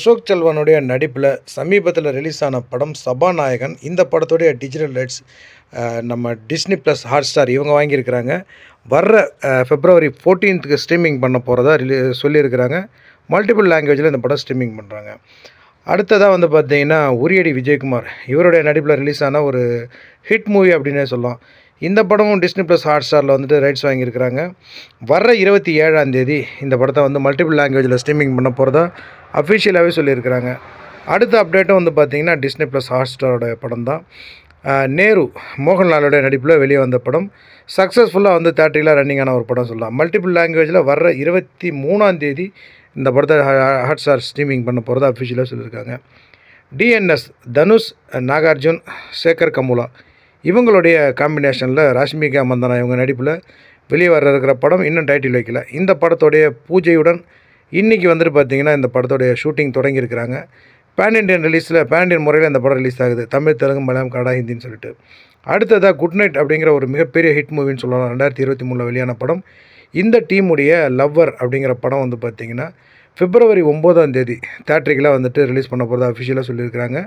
அசோக் செல்வனுடைய நடிப்பில் சமீபத்தில் ரிலீஸ் ஆன படம் சபாநாயகன் இந்த படத்துடைய டிஜிட்டல் ரைட்ஸ் நம்ம டிஸ்னி ப்ளஸ் ஹாட் ஸ்டார் இவங்க வாங்கியிருக்கிறாங்க வர்ற ஃபெப்ரவரி ஃபோர்டீன்த்துக்கு ஸ்ட்ரீமிங் பண்ண போகிறதா ரிலீ சொல்லியிருக்கிறாங்க மல்டிபிள் லாங்குவேஜில் இந்த படம் ஸ்ட்ரீமிங் பண்ணுறாங்க அடுத்ததாக வந்து பார்த்தீங்கன்னா உரியடி விஜயகுமார் இவருடைய நடிப்பில் ரிலீஸ் ஆன ஒரு ஹிட் மூவி அப்படின்னே சொல்லலாம் இந்த படமும் டிஸ்னி ப்ளஸ் ஹாட் ஸ்டாரில் வந்துட்டு ரைட்ஸ் வாங்கியிருக்கிறாங்க வர்ற இருபத்தி ஏழாம் தேதி இந்த படத்தை வந்து மல்டிபிள் லாங்குவேஜில் ஸ்ட்ரீமிங் பண்ண போகிறதா அஃபிஷியலாகவே சொல்லியிருக்கிறாங்க அடுத்த அப்டேட்டும் வந்து பார்த்திங்கன்னா டிஸ்னி ப்ளஸ் ஹாட் ஸ்டாரோட படம் தான் நேரு மோகன்லாலோடைய நடிப்பில் வெளியே வந்த படம் சக்ஸஸ்ஃபுல்லாக வந்து தேட்டரியில் ரன்னிங்கான ஒரு படம் சொல்லலாம் மல்டிபிள் லாங்குவேஜில் வர்ற இருபத்தி மூணாம் தேதி இந்த படத்தை ஹாட் ஸ்டார் ஸ்ட்ரீமிங் பண்ண போகிறதா அஃபிஷியலாக சொல்லியிருக்காங்க டிஎன்எஸ் தனுஷ் நாகார்ஜுன் சேகர் கமுலா இவங்களுடைய காம்பினேஷனில் ராஷ்மிகா மந்தனா இவங்க நடிப்பில் வெளியே வர இருக்கிற படம் இன்னும் டைட்டில் வைக்கல இந்த படத்தோடைய பூஜையுடன் இன்றைக்கி வந்துட்டு பார்த்தீங்கன்னா இந்த படத்துடைய ஷூட்டிங் தொடங்கியிருக்கிறாங்க பேன் இண்டியன் ரிலீஸில் பேன் இண்டியன் முறையில் இந்த படம் ரிலீஸ் ஆகுது தமிழ் தெலுங்கு மலையாளம் கடா ஹிந்தின்னு சொல்லிட்டு அடுத்ததாக குட் நைட் அப்படிங்கிற ஒரு மிகப்பெரிய ஹிட் மூவின்னு சொல்லலாம் ரெண்டாயிரத்தி இருபத்தி மூணில் வெளியான படம் இந்த டீமுடைய லவ்வர் அப்படிங்கிற படம் வந்து பார்த்திங்கன்னா பிப்ரவரி ஒம்போதாம் தேதி தேட்டரிக்கெலாம் வந்துட்டு ரிலீஸ் பண்ண போகிறதா அஃபிஷியலாக சொல்லியிருக்கிறாங்க